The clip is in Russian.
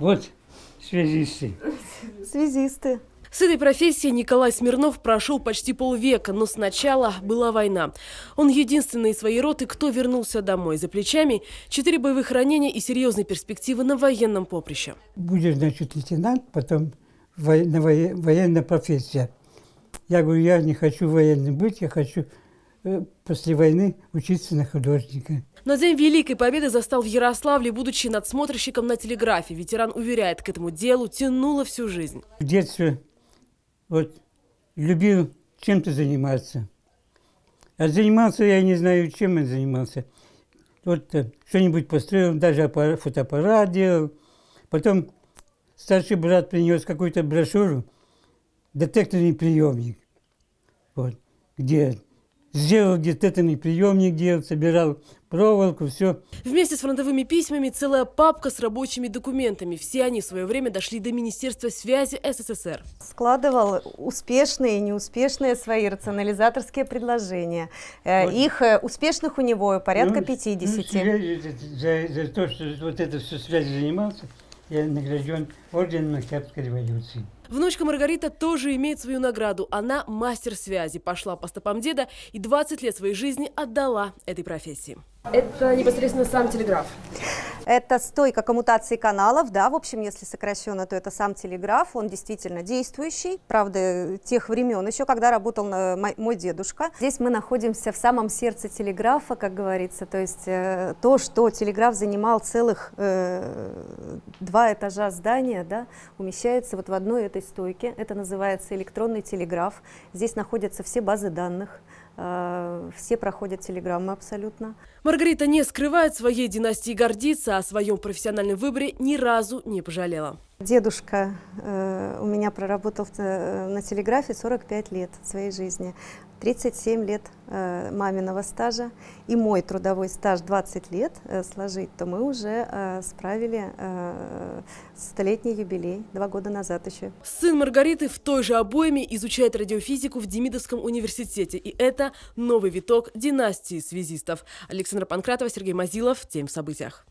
Вот связисты. Связисты. С этой профессией Николай Смирнов прошел почти полвека, но сначала была война. Он единственный из своей роты, кто вернулся домой. За плечами четыре боевых ранения и серьезные перспективы на военном поприще. Будешь, значит, лейтенант, потом военно, военная профессия. Я говорю, я не хочу военным быть, я хочу э, после войны учиться на художника. Но День Великой Победы застал в Ярославле, будучи надсмотрщиком на телеграфе. Ветеран уверяет, к этому делу тянуло всю жизнь. В детстве вот, любил чем-то заниматься. А занимался я не знаю, чем я занимался. Вот э, что-нибудь построил, даже фотоаппарат делал. Потом старший брат принес какую-то брошюру, детекторный приемник, вот, где сделал диктатный приемник, делал, собирал проволоку, все. Вместе с фронтовыми письмами целая папка с рабочими документами. Все они в свое время дошли до Министерства связи СССР. Складывал успешные и неуспешные свои рационализаторские предложения. Вот. Э, их э, успешных у него порядка ну, 50. Ну, э, за, за то, что вот это все связь занимался, я награжден орденом Октябрьской революции. Внучка Маргарита тоже имеет свою награду. Она мастер связи, пошла по стопам деда и 20 лет своей жизни отдала этой профессии. Это непосредственно сам телеграф. Это стойка коммутации каналов, да, в общем, если сокращенно, то это сам телеграф, он действительно действующий, правда, тех времен еще, когда работал э, мой дедушка. Здесь мы находимся в самом сердце телеграфа, как говорится, то есть э, то, что телеграф занимал целых э, два этажа здания, да, умещается вот в одной этой стойке, это называется электронный телеграф, здесь находятся все базы данных, Э, все проходят телеграммы абсолютно. Маргарита не скрывает своей династии гордится, о своем профессиональном выборе ни разу не пожалела. Дедушка э, у меня проработал э, на телеграфе 45 лет своей жизни. 37 лет э, маминого стажа и мой трудовой стаж 20 лет э, сложить, то мы уже э, справили э, столетний юбилей два года назад еще. Сын Маргариты в той же обойме изучает радиофизику в Демидовском университете. И это новый виток династии связистов. Александра Панкратова, Сергей Мазилов. Тем в событиях.